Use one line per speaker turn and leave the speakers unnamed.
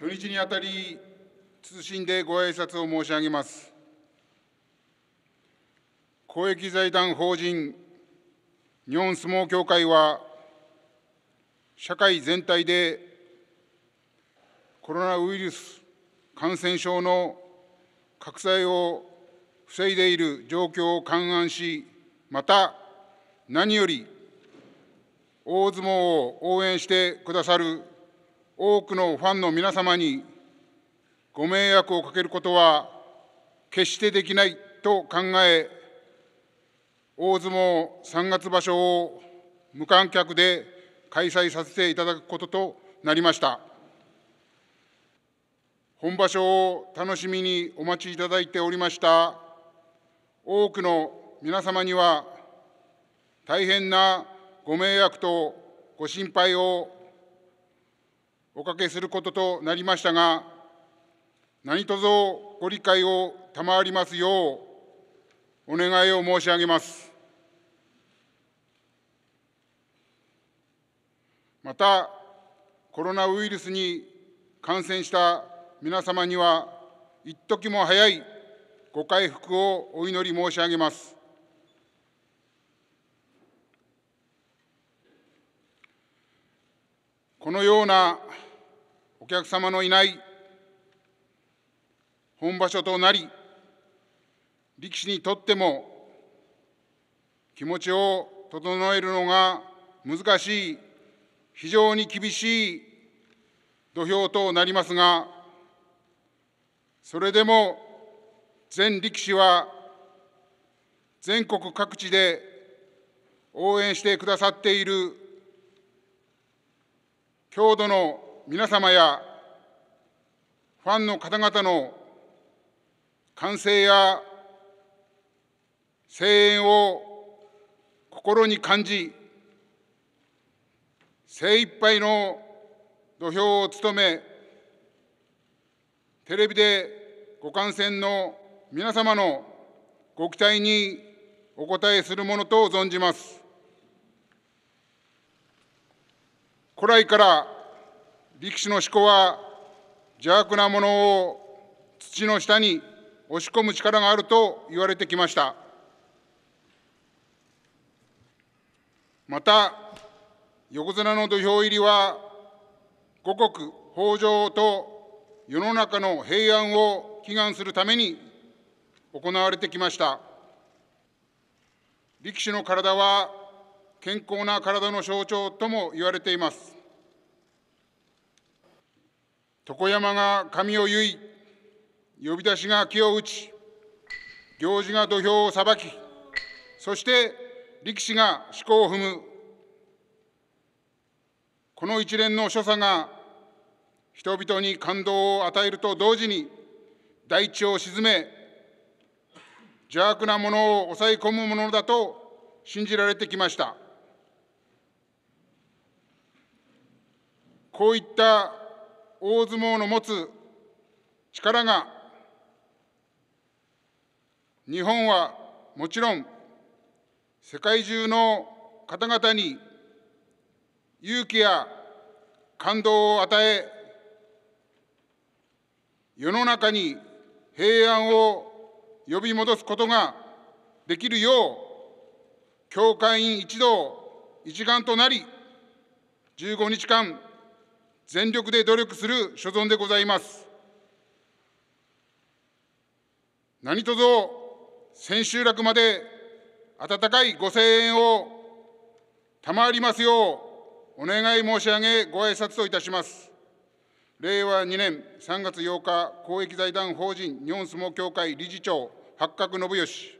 初日にあたり謹んでご挨拶を申し上げます公益財団法人日本相撲協会は社会全体でコロナウイルス感染症の拡大を防いでいる状況を勘案しまた何より大相撲を応援してくださる多くのファンの皆様にご迷惑をかけることは決してできないと考え、大相撲三月場所を無観客で開催させていただくこととなりました。本場所を楽しみにお待ちいただいておりました多くの皆様には大変なご迷惑とご心配をおかけすることとなりましたが、何卒ご理解を賜りますよう、お願いを申し上げます。また、コロナウイルスに感染した皆様には、一時も早いご回復をお祈り申し上げます。このような客様のいない本場所となり、力士にとっても気持ちを整えるのが難しい、非常に厳しい土俵となりますが、それでも全力士は全国各地で応援してくださっている郷土の皆様やファンの方々の歓声や声援を心に感じ精一杯の土俵を務めテレビでご観戦の皆様のご期待にお応えするものと存じます。古来から力士の思考は邪悪なものを土の下に押し込む力があると言われてきました。また、横綱の土俵入りは、五穀豊穣と世の中の平安を祈願するために行われてきました。力士の体は健康な体の象徴とも言われています。床山が髪を結い、呼び出しが木を打ち、行司が土俵をさばき、そして力士が思考を踏む。この一連の所作が人々に感動を与えると同時に大地を鎮め邪悪なものを抑え込むものだと信じられてきましたこういった大相撲の持つ力が日本はもちろん世界中の方々に勇気や感動を与え世の中に平安を呼び戻すことができるよう教会員一同一丸となり15日間全力で努力する所存でございます。何卒千秋楽まで温かいご声援を賜りますようお願い申し上げご挨拶といたします。令和2年3月8日公益財団法人日本相撲協会理事長八角信義